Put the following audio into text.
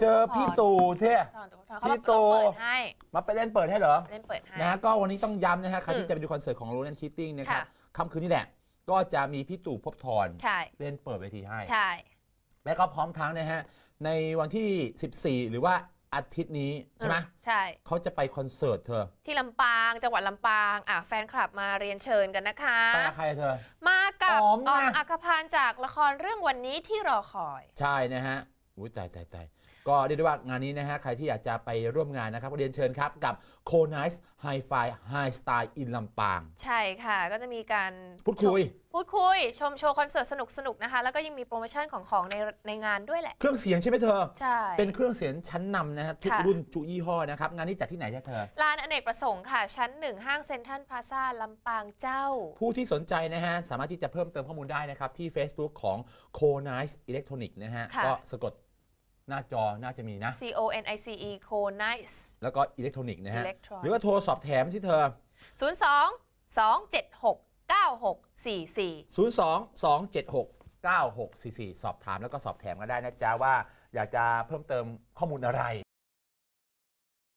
เจอพี่ตู่เท่พี่ตู่มาไปเล่นเปิดให้เหรอเล่นเปิดให้นะฮะก็วันนี้ต้องย้ำนะฮะใครที่จะไปดูคอนเสิร์ตของโรนันคิตติ้งนะครับค่ำคืนนี้แหละก็จะมีพี่ตู่พบทอนเล่นเปิดเวทีให้ใช่และก็พร้อมทั้งนะฮะในวันที่ 14 หรือว่าอาทิตย์นี้ใช่ไหมใช่เขาจะไปคอนเสิร์ตเธอที่ลำปางจังหวัดลำปางอ่ะแฟนคลับมาเรียนเชิญกันนะคะมาใครเธอมากับออมอักพันจากละครเรื่องวันนี้ที่รอคอยใช่นะฮะอุ้ยตายตายตายก็เรียกได้ว่างานนี้นะฮะใครที่อยากจะไปร่วมงานนะครับก็เรียนเชิญครับกับ c o n i c e High f i High Style ลำปางใช่ค่ะก็จะมีการพูดคุย พูดคุย ชมโชว์คอนเสิร์ตสนุกสนุกนะคะแล้วก็ยังมีโปรโมชั่นของของในในงานด้วยแหละ เครื่องเสียงใช่ไหมเธอ ใช่ เป็นเครื่องเสียงชั้นนำนะฮะทุกรุ่นจุยี่ห้อนะครับ งานนี้จัดที่ไหนจ้ะเธอลานอเนกประสงค์ค่ะชั้น1ห้างเซ็นทรัลพลาซ่าลำปางเจ้า ผู้ที่สนใจนะฮะสามารถที่จะเพิ่มเติมข้อมูลได้นะครับที่ Facebook ของ c o n i c e Electronic นะฮะก็สะกดหน้าจอน่าจะมีนะ C O N I C E c o n i c e แล้วก็อิเล็กทรอนิกส์นะฮะ หรือว่าโทรสอบแถมสิเธอ 0 2 2 7 6 9 6 4 4 0 2 2 7 6 9644 สอบถามแล้วก็สอบแถมก็ได้นะจ๊ะว่าอยากจะเพิ่มเติมข้อมูลอะไร